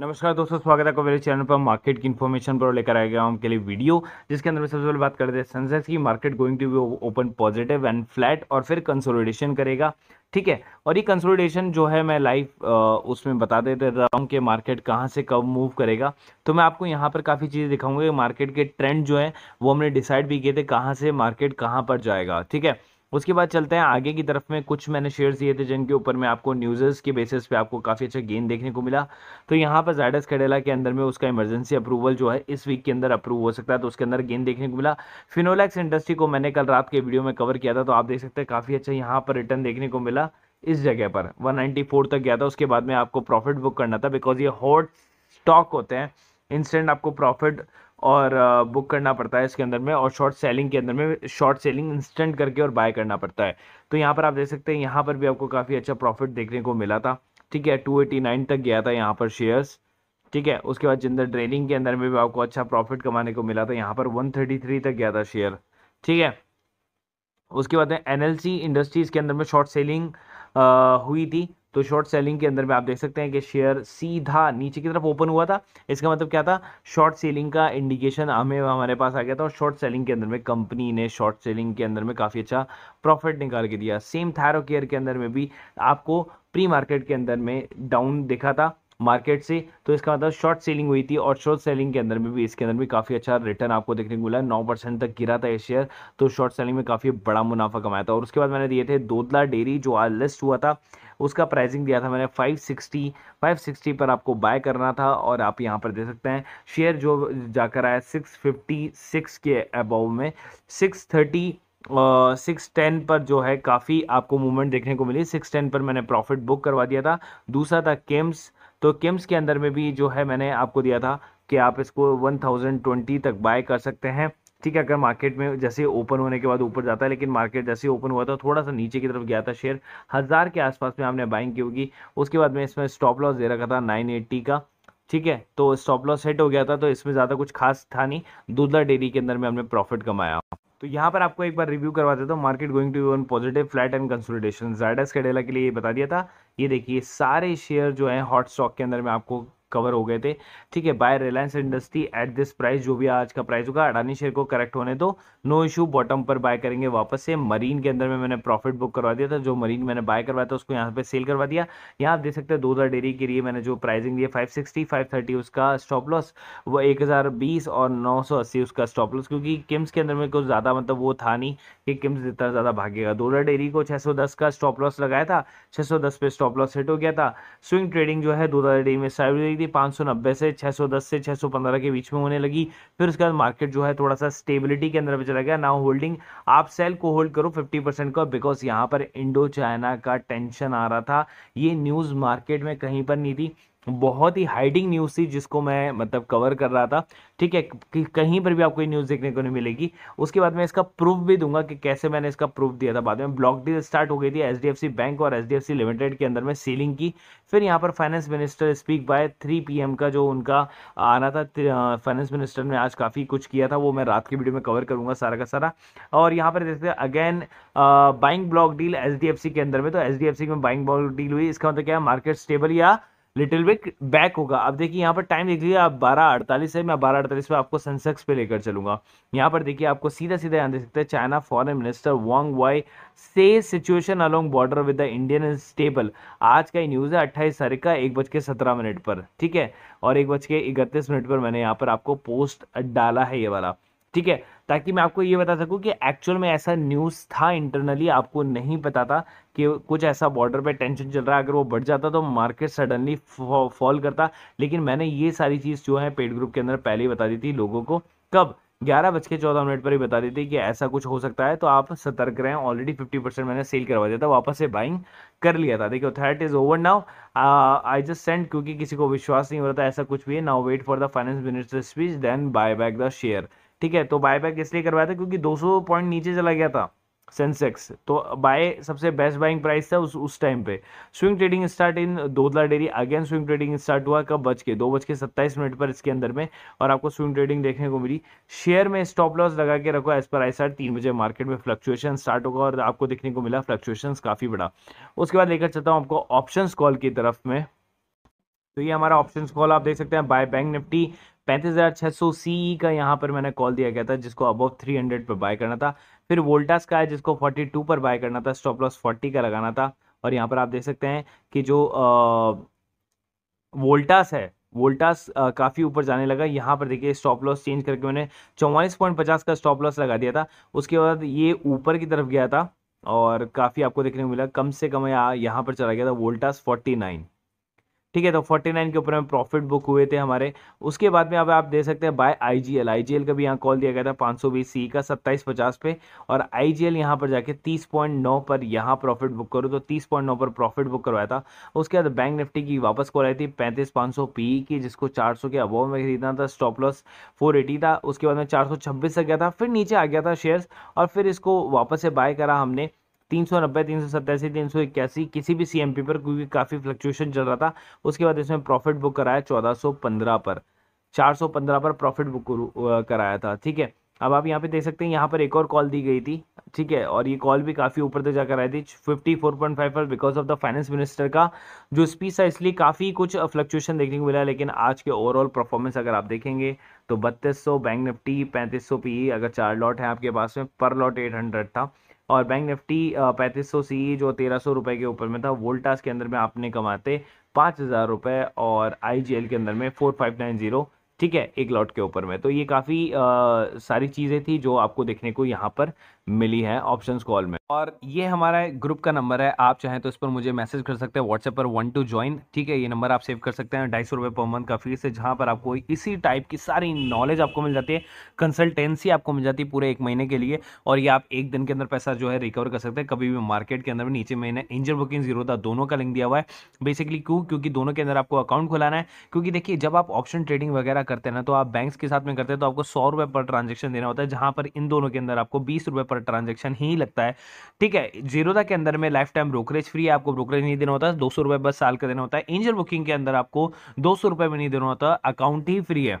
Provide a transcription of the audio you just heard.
नमस्कार दोस्तों स्वागत है आपका मेरे चैनल पर मार्केट की इन्फॉर्मेशन पर लेकर आया गया हूँ के लिए वीडियो जिसके अंदर में सबसे पहले बात करते हैं सेंसेक्स की market going to be open positive and flat और फिर कंसोलिडेशन करेगा ठीक है और ये कंसोलिडेशन जो है मैं लाइव उसमें बता देते रहा हूँ कि मार्केट कहाँ से कब मूव करेगा तो मैं आपको यहाँ पर काफ़ी चीज़ें दिखाऊंगा मार्केट के ट्रेंड जो है वो हमने डिसाइड भी किए थे कहाँ से मार्केट कहाँ पर जाएगा ठीक है उसके बाद चलते हैं आगे की तरफ में कुछ मैंने शेयर्स दिए थे जिनके ऊपर में आपको न्यूजेस के बेसिस पे आपको काफ़ी अच्छा गेन देखने को मिला तो यहाँ पर जायडस कैडेला के अंदर में उसका इमरजेंसी अप्रूवल जो है इस वीक के अंदर अप्रूव हो सकता है तो उसके अंदर गेन देखने को मिला फिनोलैक्स इंडस्ट्री को मैंने कल रात के वीडियो में कवर किया था तो आप देख सकते हैं काफ़ी अच्छा यहाँ पर रिटर्न देखने को मिला इस जगह पर वन तक गया था उसके बाद में आपको प्रॉफिट बुक करना था बिकॉज ये हॉट स्टॉक होते हैं इंस्टेंट आपको प्रॉफिट और बुक करना पड़ता है इसके अंदर में और शॉर्ट सेलिंग के अंदर में शॉर्ट सेलिंग इंस्टेंट करके और बाय करना पड़ता है तो यहाँ पर आप देख सकते हैं यहाँ पर भी आपको काफ़ी अच्छा प्रॉफिट देखने को मिला था ठीक है नाइन तक गया था यहाँ पर शेयर्स ठीक है उसके बाद जिंदर ट्रेडिंग के अंदर में भी आपको अच्छा प्रॉफिट कमाने को मिला था यहाँ पर 133 तक गया था शेयर ठीक है उसके बाद एन एल इंडस्ट्रीज़ के अंदर में शॉर्ट सेलिंग आ, हुई थी तो शॉर्ट सेलिंग के अंदर में आप देख सकते हैं कि शेयर सीधा नीचे की तरफ ओपन हुआ था इसका मतलब क्या था शॉर्ट सेलिंग का इंडिकेशन हमें हमारे पास आ गया था और शॉर्ट सेलिंग के अंदर में कंपनी ने शॉर्ट सेलिंग के अंदर में काफ़ी अच्छा प्रॉफिट निकाल के दिया सेम थैरो केयर के अंदर में भी आपको प्री मार्केट के अंदर में डाउन देखा था मार्केट से तो इसका मतलब शॉर्ट सेलिंग हुई थी और शॉर्ट सेलिंग के अंदर में भी इसके अंदर भी काफ़ी अच्छा रिटर्न आपको देखने को मिला नौ परसेंट तक गिरा था ये शेयर तो शॉर्ट सेलिंग में काफ़ी बड़ा मुनाफा कमाया था और उसके बाद मैंने दिए थे दोदला डेयरी जो आज लिस्ट हुआ था उसका प्राइसिंग दिया था मैंने 560 560 पर आपको बाय करना था और आप यहाँ पर दे सकते हैं शेयर जो जाकर आया 656 के अबव में 630 सिक्स uh, टेन पर जो है काफ़ी आपको मूवमेंट देखने को मिली सिक्स टेन पर मैंने प्रॉफिट बुक करवा दिया था दूसरा था केम्स तो केम्स के अंदर में भी जो है मैंने आपको दिया था कि आप इसको वन थाउजेंड ट्वेंटी तक बाय कर सकते हैं ठीक है अगर मार्केट में जैसे ओपन होने के बाद ऊपर जाता है लेकिन मार्केट जैसे ओपन हुआ था थोड़ा सा नीचे की तरफ गया था शेयर हज़ार के आसपास में आपने बाइंग की होगी उसके बाद में इसमें स्टॉप लॉस दे रखा था नाइन का ठीक है तो स्टॉप लॉस सेट हो गया था तो इसमें ज़्यादा कुछ खास था नहीं दूधला डेयरी के अंदर में हमने प्रॉफिट कमाया तो यहाँ पर आपको एक बार रिव्यू करवा देता हूँ market going to one positive flat and consolidation Zydus Cadila के लिए ये बता दिया था ये देखिए सारे शेयर जो है हॉट स्टॉक के अंदर में आपको कवर हो गए थे ठीक है buy Reliance industry at this price जो भी आज का प्राइस होगा अडानी शेयर को करेक्ट होने दो नो इशू बॉटम पर बाय करेंगे वापस से मरीन के अंदर में मैंने प्रॉफिट बुक करवा दिया था जो मरीन मैंने बाय करवाया था उसको यहाँ पे सेल करवा दिया यहाँ आप देख सकते हैं दो हज़ार डेरी के लिए मैंने जो प्राइसिंग दिया फाइव सिक्सटी फाइव थर्टी उसका स्टॉप लॉस वो एक हज़ार बीस और नौ सौ अस्सी उसका स्टॉप लॉस क्योंकि किम्स के अंदर में कुछ ज़्यादा मतलब वो था नहीं कि किम्स जितना ज़्यादा भागेगा दो हज़ार डेरी को सौ दस का स्टॉप लॉस लगाया था सौ दस पे स्टॉप लॉस हिट हो गया था स्विंग ट्रेडिंग जो है दो हज़ार डेरी में साइड थी पाँच से 610 से 615 के बीच में होने लगी फिर उसके बाद मार्केट जो है थोड़ा सा स्टेबिलिटी के अंदर चला गया नाउ होल्डिंग आप सेल को होल्ड करो 50 परसेंट का बिकॉज यहाँ पर इंडो चाइना का टेंशन आ रहा था ये न्यूज़ मार्केट में कहीं पर नहीं थी बहुत ही हाइडिंग न्यूज़ थी जिसको मैं मतलब कवर कर रहा था ठीक है कि कहीं पर भी आपको ये न्यूज़ देखने को नहीं मिलेगी उसके बाद मैं इसका प्रूफ भी दूंगा कि कैसे मैंने इसका प्रूफ दिया था बाद में ब्लॉक डील स्टार्ट हो गई थी एच बैंक और एच लिमिटेड के अंदर में सीलिंग की फिर यहाँ पर finance minister speak by three P का जो उनका आना था फाइनेंस मिनिस्टर ने आज काफ़ी कुछ किया था वो मैं रात की वीडियो में कवर करूँगा सारा का सारा और यहाँ पर हैं again buying block deal H के अंदर में तो एच में बाइंग ब्लॉक डील हुई इसका मतलब क्या है मार्केट स्टेबल या लिटिल बिक बैक होगा अब देखिए यहाँ पर टाइम देख लीजिए आप बारह अड़तालीस है मैं बारह अड़तालीस में आपको सेंसेक्स पे लेकर चलूंगा यहाँ पर देखिए आपको सीधा सीधा यहाँ देख सकते हैं China foreign minister Wang Yi से situation along border with the Indian stable आज का ही न्यूज़ है अट्ठाईस तारीख का एक बज के सत्रह मिनट पर ठीक है और एक बज के इकतीस मिनट पर मैंने यहाँ पर आपको पोस्ट डाला है ये वाला ठीक है ताकि मैं आपको ये बता सकूं कि एक्चुअल में ऐसा न्यूज़ था इंटरनली आपको नहीं पता था कि कुछ ऐसा बॉर्डर पे टेंशन चल रहा है अगर वो बढ़ जाता तो मार्केट सडनली फॉल करता लेकिन मैंने ये सारी चीज़ जो है पेड ग्रुप के अंदर पहले ही बता दी थी लोगों को कब ग्यारह बज के चौदह मिनट पर ही बता दी थी कि ऐसा कुछ हो सकता है तो आप सतर्क रहें ऑलरेडी फिफ्टी परसेंट मैंने सेल करवा दिया था वापस से बाइंग कर लिया था देखिए थर्ट is over now I just send क्योंकि किसी को विश्वास नहीं हो रहा था ऐसा कुछ भी है now wait for the finance minister speech then buy back the share ठीक है तो बाय बैक इसलिए करवाया था क्योंकि 200 पॉइंट नीचे चला गया था सेंसेक्स तो बाय सबसे बेस्ट बाइंग प्राइस था उस उस टाइम पे swing trading start in Dodla Dairy again swing trading start हुआ कब बज के दो बज के सत्ताईस मिनट पर इसके अंदर में और आपको स्विंग ट्रेडिंग देखने को मिली शेयर में स्टॉप लॉस लगा के रखो एज पर आई स्टार्ट तीन बजे मार्केट में फ्लक्चुएशन स्टार्ट होगा और आपको देखने को मिला फ्लक्चुएशन काफ़ी बड़ा उसके बाद लेकर चलता हूँ आपको ऑप्शन कॉल की तरफ में तो ये हमारा ऑप्शन कॉल आप देख सकते हैं बाय बैंक निफ्टी पैंतीस हज़ार छः सौ सी का यहाँ पर मैंने कॉल दिया गया था जिसको अबव थ्री हंड्रेड पर बाय करना था फिर वोल्टास का है जिसको फोर्टी टू पर बाय करना था स्टॉप लॉस फोर्टी का लगाना था और यहाँ पर आप देख सकते हैं कि जो वोल्टास है वोल्टास काफ़ी ऊपर जाने लगा यहाँ पर देखिए स्टॉप लॉस चेंज करके मैंने चौवालीस पॉइंट पचास का स्टॉप लॉस लगा दिया था उसके बाद ये ऊपर की तरफ गया था और काफ़ी आपको देखने को मिला कम से कम यहाँ पर चला गया था वोल्टास फोर्टी नाइन ठीक है तो 49 के ऊपर में प्रॉफिट बुक हुए थे हमारे उसके बाद में अब आप दे सकते हैं बाय आईजीएल आईजीएल का भी यहाँ कॉल दिया गया था 520 सी का 2750 पे और आईजीएल यहाँ पर जाके 30.9 पर यहाँ प्रॉफिट बुक करो तो 30.9 पर प्रॉफिट बुक करवाया था उसके बाद बैंक निफ्टी की वापस कॉल आई थी पैंतीस पाँच पी की जिसको चार के अबोव में खरीदना था स्टॉप लॉस फोर था उसके बाद में चार तक गया था फिर नीचे आ गया था शेयर्स और फिर इसको वापस से बाय करा हमने तीन सौ नब्बे तीन सौ सत्तासी तीन सौ इक्यासी किसी भी सी पी पर क्योंकि काफ़ी फ्लक्चुएशन चल रहा था उसके बाद इसमें प्रॉफिट बुक कराया चौदह सौ पंद्रह पर चार सौ पंद्रह पर प्रॉफिट बुक कराया था ठीक है अब आप यहाँ पे देख सकते हैं यहाँ पर एक और कॉल दी गई थी ठीक है और ये कॉल भी काफ़ी ऊपर तक जाकर आई थी 54.5 पर because of the finance minister का जो स्पीच था इसलिए काफ़ी कुछ फ्लक्चुएशन देखने को मिला लेकिन आज के ओवरऑल परफॉर्मेंस अगर आप देखेंगे तो बत्तीस बैंक निफ्टी पैंतीस सौ e, अगर चार लॉट है आपके पास में पर लॉट एट था और बैंक निफ्टी पैंतीस सौ सी जो तेरह सौ रुपए के ऊपर में था वोल्टास के अंदर में आपने कमाते पाँच हज़ार रुपए और आई के अंदर में फोर फाइव नाइन ज़ीरो ठीक है एक लॉट के ऊपर में तो ये काफ़ी सारी चीज़ें थी जो आपको देखने को यहाँ पर मिली है ऑप्शंस कॉल में और ये हमारा ग्रुप का नंबर है आप चाहें तो इस पर मुझे मैसेज कर सकते हैं व्हाट्सएप पर वन टू ज्वाइन ठीक है ये नंबर आप सेव कर सकते हैं ढाई सौ रुपये पर मंथ का फीस है जहाँ पर आपको इसी टाइप की सारी नॉलेज आपको मिल जाती है कंसल्टेंसी आपको मिल जाती है पूरे एक महीने के लिए और ये आप एक दिन के अंदर पैसा जो है रिकवर कर सकते हैं कभी भी मार्केट के अंदर भी नीचे मैंने इंजन बुकिंग जीरो था दोनों का लिंक दिया हुआ है बेसिकली क्यों क्योंकि दोनों के अंदर आपको अकाउंट खुलाना है क्योंकि देखिए जब आप ऑप्शन ट्रेडिंग वगैरह करते हैं ना तो आप बैंक्स के साथ में करते हैं तो आपको सौ रुपये पर ट्रांजेक्शन देना होता है जहाँ पर इन दोनों के अंदर आपको बीस रुपये पर ट्रांजेक्शन ही लगता है ठीक है जीरोधा के अंदर में लाइफ टाइम ब्रोकरेज फ्री है आपको ब्रोकरेज नहीं देना होता दो सौ रुपये बस साल का देना होता है एंजल बुकिंग के अंदर आपको दो सौ रुपये में नहीं देना होता अकाउंट ही फ्री है